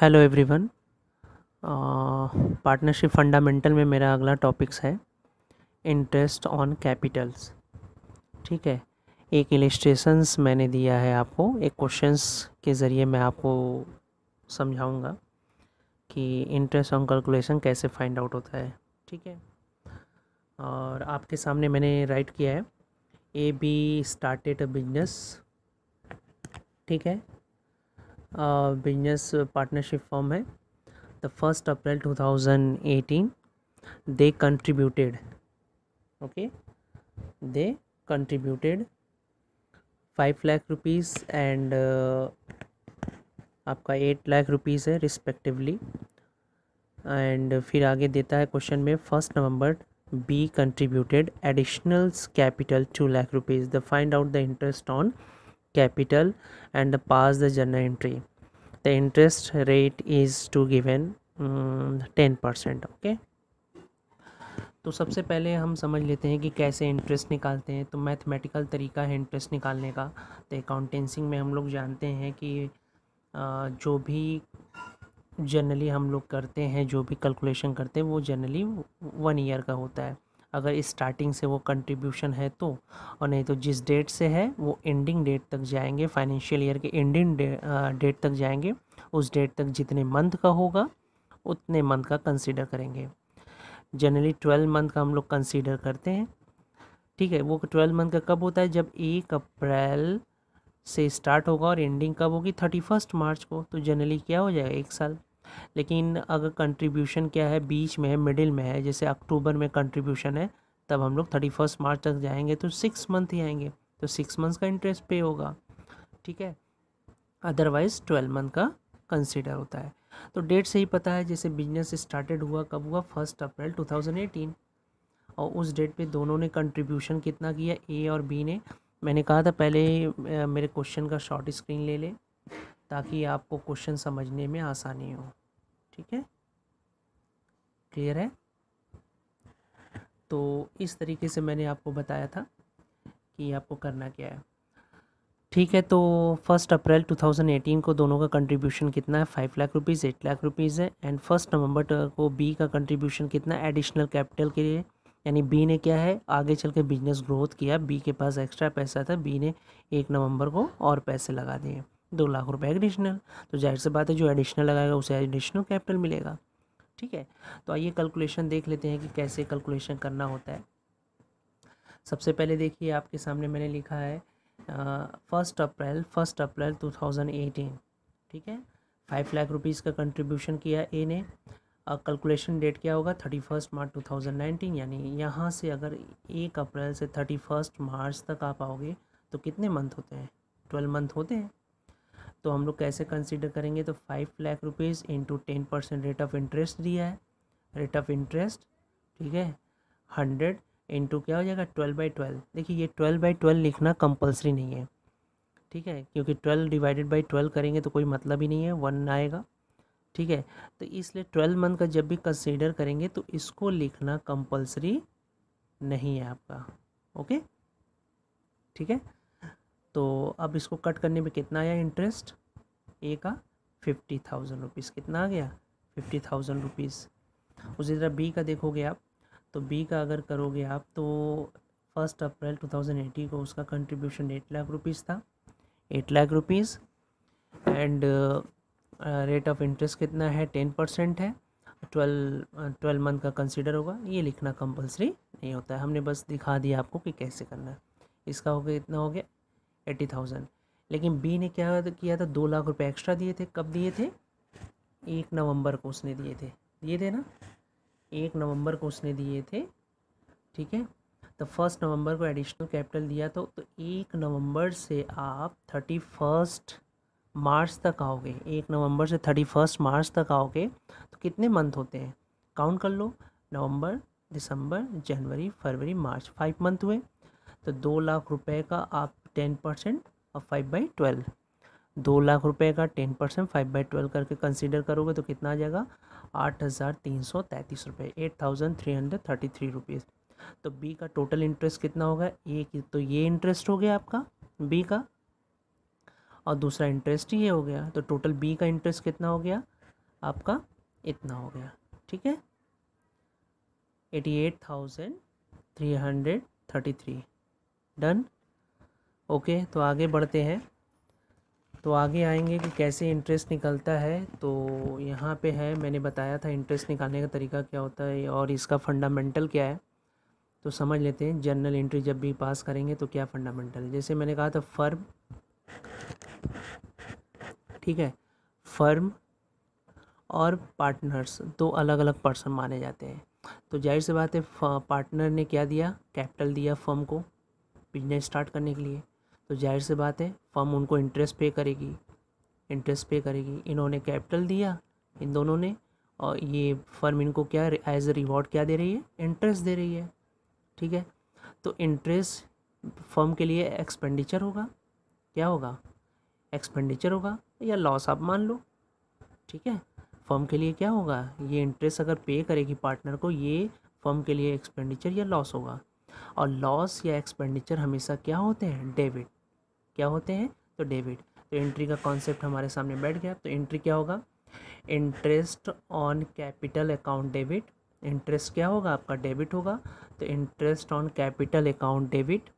hello everyone partnership fundamental में मेरा अगला टॉपिक्स है इंटरेस्ट ऑन कैपिटल्स ठीक है एक इलिस्ट्रेशंस मैंने दिया है आपको एक क्वेश्चंस के ज़रिए मैं आपको समझाऊंगा कि इंटरेस्ट ऑन कैलकुलेशन कैसे फाइंड आउट होता है ठीक है और आपके सामने मैंने राइट किया है ए बी स्टार्टेड बिजनेस ठीक है बिजनेस पार्टनरशिप फॉर्म है the first April 2018 eighteen they contributed okay they contributed five lakh and and आपका एट लाख रुपीज़ है रिस्पेक्टिवली एंड फिर आगे देता है क्वेश्चन में first November B contributed additionals capital two lakh rupees the find out the interest on capital and pass the journal entry the interest rate is to given ten percent okay तो सबसे पहले हम समझ लेते हैं कि कैसे इंटरेस्ट निकालते हैं तो मैथमेटिकल तरीका है इंटरेस्ट निकालने का तो अकाउंटेंसिंग में हम लोग जानते हैं कि जो भी जनरली हम लोग करते हैं जो भी कैलकुलेशन करते हैं वो जनरली वन ईयर का होता है अगर स्टार्टिंग से वो कंट्रीब्यूशन है तो और नहीं तो जिस डेट से है वो एंडिंग डेट तक जाएंगे फाइनेंशियल ईयर के एंडिंग डेट तक जाएंगे उस डेट तक जितने मंथ का होगा उतने मंथ का कंसीडर करेंगे जनरली ट्वेल्व मंथ का हम लोग कंसीडर करते हैं ठीक है वो ट्वेल्व मंथ का कब होता है जब एक अप्रैल से स्टार्ट होगा और एंडिंग कब होगी थर्टी फर्स्ट मार्च को तो जनरली क्या हो जाएगा एक साल लेकिन अगर कंट्रीब्यूशन क्या है बीच में है मिडिल में है जैसे अक्टूबर में कंट्रीब्यूशन है तब हम लोग थर्टी फर्स्ट मार्च तक जाएंगे तो सिक्स मंथ ही आएंगे तो सिक्स मंथ्स का इंटरेस्ट पे होगा ठीक है अदरवाइज़ ट्वेल्व मंथ का कंसिडर होता है तो डेट से ही पता है जैसे बिजनेस स्टार्टेड हुआ कब हुआ फर्स्ट अप्रैल टू और उस डेट पर दोनों ने कंट्रीब्यूशन कितना किया ए और बी ने मैंने कहा था पहले मेरे क्वेश्चन का शॉर्ट स्क्रीन ले ले ताकि आपको क्वेश्चन समझने में आसानी हो ठीक है क्लियर है तो इस तरीके से मैंने आपको बताया था कि आपको करना क्या है ठीक है तो फर्स्ट अप्रैल 2018 को दोनों का कंट्रीब्यूशन कितना है five lakh rupees eight lakh rupees है एंड फर्स्ट नवंबर को बी का कंट्रीब्यूशन कितना एडिशनल कैपिटल के लिए यानी बी ने क्या है आगे चल के बिजनेस ग्रोथ किया बी के पास एक्स्ट्रा पैसा था बी ने एक नवंबर को और पैसे लगा दिए दो लाख रुपए एडिशनल तो जाहिर सी बात है जो एडिशनल लगाएगा उसे एडिशनल कैपिटल मिलेगा ठीक है तो आइए कैलकुलेशन देख लेते हैं कि कैसे कैलकुलेशन करना होता है सबसे पहले देखिए आपके सामने मैंने लिखा है first April first April eighteen ठीक है फाइव लाख रुपीज़ का कंट्रीब्यूशन किया ए ने कैलकुलेशन डेट क्या होगा thirty first March two thousand nineteen यानी यहाँ से अगर एक अप्रैल से थर्टी फर्स्ट मार्च तक आप आओगे तो कितने मंथ होते हैं ट्वेल्व मंथ होते हैं तो हम लोग कैसे कंसिडर करेंगे तो five lakh rupees into ten percent rate of interest दिया है रेट ऑफ इंटरेस्ट ठीक है हंड्रेड इंटू क्या हो जाएगा ट्वेल्व बाई ट्वेल्व देखिए ये ट्वेल्व बाई ट्वेल्व लिखना कंपलसरी नहीं है ठीक है क्योंकि ट्वेल्व डिवाइडेड बाई ट्वेल्व करेंगे तो कोई मतलब ही नहीं है वन आएगा ठीक है तो इसलिए ट्वेल्व मंथ का जब भी कंसीडर करेंगे तो इसको लिखना कंपलसरी नहीं है आपका ओके ठीक है तो अब इसको कट करने में कितना आया इंटरेस्ट ए का फिफ्टी थाउजेंड रुपीज़ कितना आ गया फिफ्टी थाउजेंड रुपीज़ उसी तरह बी का देखोगे आप तो बी का अगर करोगे आप तो first April two thousand eighteen को उसका कंट्रीब्यूशन एट लाख रुपीज़ था eight lakh rupees and rate of interest कितना है टेन परसेंट है ट्वेल्व ट्वेल्व मंथ का कंसिडर होगा ये लिखना कंपलसरी नहीं होता है हमने बस दिखा दिया आपको कि कैसे करना है इसका हो गया इतना हो गया एट्टी थाउजेंड लेकिन बी ने क्या किया था दो लाख रुपए एक्स्ट्रा दिए थे कब दिए थे एक नवंबर को उसने दिए थे दिए थे ना एक नवंबर को उसने दिए थे ठीक है तो फर्स्ट नवंबर को एडिशनल कैपिटल दिया तो तो एक नवंबर से आप थर्टी फर्स्ट मार्च तक आओगे एक नवंबर से थर्टी फर्स्ट मार्च तक आओगे तो कितने मंथ होते हैं काउंट कर लो नवंबर दिसंबर जनवरी फरवरी मार्च फाइव मंथ हुए तो दो लाख रुपए का आप टेन परसेंट और फाइव बाई ट्वेल्व दो लाख रुपए का ten percent five by twelve करके कंसीडर करोगे तो कितना आ जाएगा आठ हज़ार तीन सौ तैंतीस रुपये eight thousand three hundred thirty three rupees तो बी का टोटल इंटरेस्ट कितना होगा ए की तो ये इंटरेस्ट हो गया आपका बी का और दूसरा इंटरेस्ट ये हो गया तो टोटल बी का इंटरेस्ट कितना हो गया आपका इतना हो गया ठीक है eighty eight thousand three hundred thirty three done okay तो आगे बढ़ते हैं तो आगे आएंगे कि कैसे इंटरेस्ट निकलता है तो यहाँ पे है मैंने बताया था इंटरेस्ट निकालने का तरीका क्या होता है और इसका फंडामेंटल क्या है तो समझ लेते हैं जर्नल एंट्री जब भी पास करेंगे तो क्या फंडामेंटल जैसे मैंने कहा था फर्म ठीक है फर्म और पार्टनर्स दो अलग अलग पर्सन माने जाते हैं तो जाहिर सी बात है पार्टनर ने क्या दिया कैपिटल दिया फर्म को बिजनेस स्टार्ट करने के लिए तो जाहिर सी बात है फर्म उनको इंटरेस्ट पे करेगी इंटरेस्ट पे करेगी इन्होंने कैपिटल दिया इन दोनों ने और ये फर्म इनको क्या एज ए रिवॉर्ड क्या दे रही है इंटरेस्ट दे रही है ठीक है तो इंटरेस्ट फर्म के लिए एक्सपेंडिचर होगा क्या होगा एक्सपेंडिचर होगा या लॉस आप मान लो ठीक है फर्म के लिए क्या होगा ये इंटरेस्ट अगर पे करेगी पार्टनर को ये फर्म के लिए एक्सपेंडिचर या लॉस होगा और लॉस या एक्सपेंडिचर हमेशा क्या होते हैं डेबिट क्या होते हैं तो डेबिट तो एंट्री का कॉन्सेप्ट हमारे सामने बैठ गया तो एंट्री क्या होगा interest on capital account debit interest क्या होगा आपका डेबिट होगा तो interest on capital account debit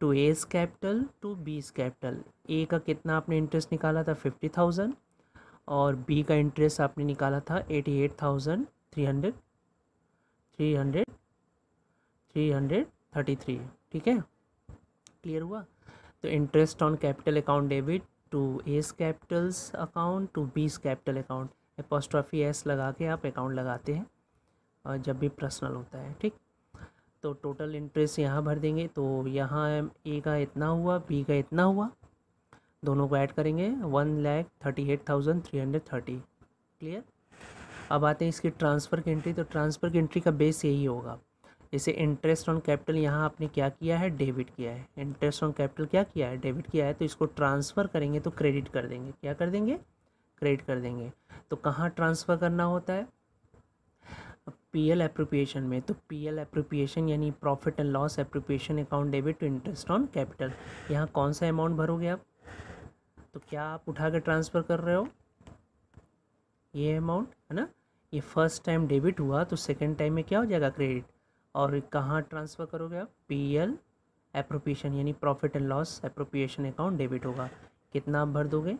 to A's capital to B's capital A का कितना आपने इंटरेस्ट निकाला था फिफ्टी थाउजेंड और बी का इंटरेस्ट आपने निकाला था eighty eight thousand three hundred three hundred three hundred thirty three ठीक है क्लियर हुआ तो interest on capital account debit to A's capitals account to बीस कैपिटल अकाउंट एपोस्ट्रॉफी एस लगा के आप अकाउंट लगाते हैं और जब भी पर्सनल होता है ठीक तो टोटल इंटरेस्ट यहाँ भर देंगे तो यहाँ ए का इतना हुआ बी का इतना हुआ दोनों को ऐड करेंगे one lakh thirty eight thousand three hundred thirty clear अब आते हैं इसकी ट्रांसफ़र की एंट्री तो ट्रांसफ़र की एंट्री का बेस यही होगा इसे इंटरेस्ट ऑन कैपिटल यहाँ आपने क्या किया है डेबिट किया है इंटरेस्ट ऑन कैपिटल क्या किया है डेबिट किया है तो इसको ट्रांसफ़र करेंगे तो क्रेडिट कर देंगे क्या कर देंगे क्रेडिट कर देंगे तो कहाँ ट्रांसफ़र करना होता है पी एल एप्रोप्रिएशन में तो पी एल एप्रोप्रिएशन यानी profit and loss appropriation account debit to interest on capital यहाँ कौन सा अमाउंट भरोगे आप तो क्या आप उठा कर ट्रांसफ़र कर रहे हो ये अमाउंट है ना ये फर्स्ट टाइम डेबिट हुआ तो सेकेंड टाइम में क्या हो जाएगा क्रेडिट और कहाँ ट्रांसफ़र करोगे आप पी एल एप्रोप्रिएशन यानी profit and loss appropriation account debit होगा कितना आप भर दोगे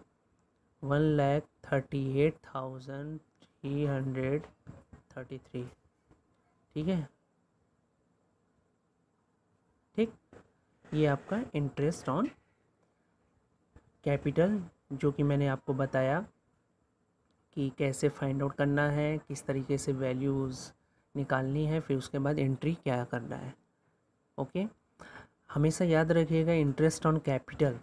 one lakh thirty eight thousand three hundred thirty three ठीक है ठीक ये आपका इंटरेस्ट ऑन कैपिटल जो कि मैंने आपको बताया कि कैसे फाइंड आउट करना है किस तरीके से वैल्यूज़ निकालनी है फिर उसके बाद एंट्री क्या करना है ओके हमेशा याद रखिएगा इंटरेस्ट ऑन कैपिटल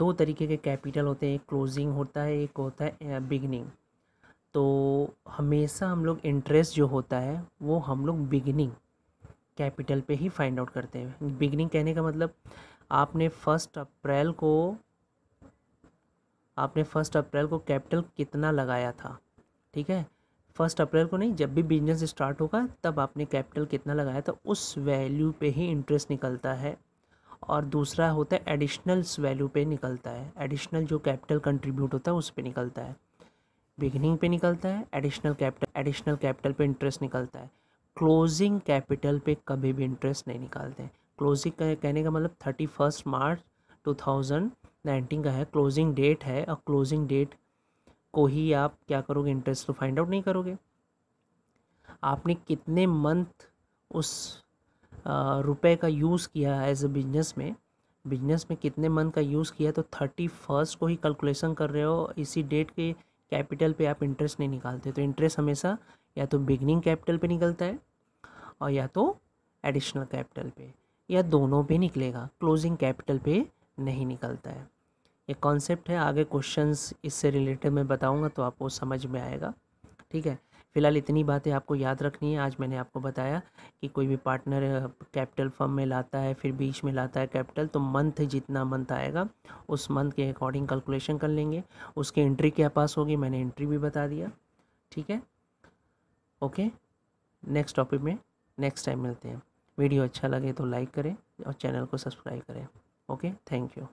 दो तरीके के कैपिटल होते हैं एक क्लोजिंग होता है एक होता है बिगनिंग तो हमेशा हम लोग इंटरेस्ट जो होता है वो हम लोग बिगनिंग कैपिटल पे ही फाइंड आउट करते हैं बिगनिंग कहने का मतलब आपने फर्स्ट अप्रैल को आपने फर्स्ट अप्रैल को कैपिटल कितना लगाया था ठीक है फर्स्ट अप्रैल को नहीं जब भी बिजनेस स्टार्ट होगा तब आपने कैपिटल कितना लगाया था तो उस वैल्यू पे ही इंटरेस्ट निकलता है और दूसरा होता है एडिशनल्स वैल्यू पे निकलता है एडिशनल जो कैपिटल कंट्रीब्यूट होता है उस पर निकलता है बिगनिंग पे निकलता है एडिशनल कैपिटल एडिशनल कैपिटल पे इंटरेस्ट निकलता है क्लोजिंग कैपिटल पे कभी भी इंटरेस्ट नहीं निकालते हैं क्लोजिंग का कहने का मतलब thirty first March two thousand nineteen का है क्लोजिंग डेट है और क्लोजिंग डेट को ही आप क्या करोगे इंटरेस्ट तो फाइंड आउट नहीं करोगे आपने कितने मंथ उस रुपए का यूज़ किया है एज ए बिजनेस में बिजनेस में कितने मंथ का यूज़ किया तो थर्टी फर्स्ट को ही कैलकुलेशन कर रहे हो इसी डेट के कैपिटल पे आप इंटरेस्ट नहीं निकालते तो इंटरेस्ट हमेशा या तो बिगनिंग कैपिटल पे निकलता है और या तो एडिशनल कैपिटल पे या दोनों पे निकलेगा क्लोजिंग कैपिटल पे नहीं निकलता है ये कॉन्सेप्ट है आगे क्वेश्चंस इससे रिलेटेड मैं बताऊंगा तो आपको समझ में आएगा ठीक है फिलहाल इतनी बातें आपको याद रखनी है आज मैंने आपको बताया कि कोई भी पार्टनर कैपिटल फर्म में लाता है फिर बीच में लाता है कैपिटल तो मंथ जितना मंथ आएगा उस मंथ के अकॉर्डिंग कैलकुलेशन कर लेंगे उसकी एंट्री क्या पास होगी मैंने एंट्री भी बता दिया ठीक है ओके नेक्स्ट टॉपिक में नेक्स्ट टाइम मिलते हैं वीडियो अच्छा लगे तो लाइक करें और चैनल को सब्सक्राइब करें ओके थैंक यू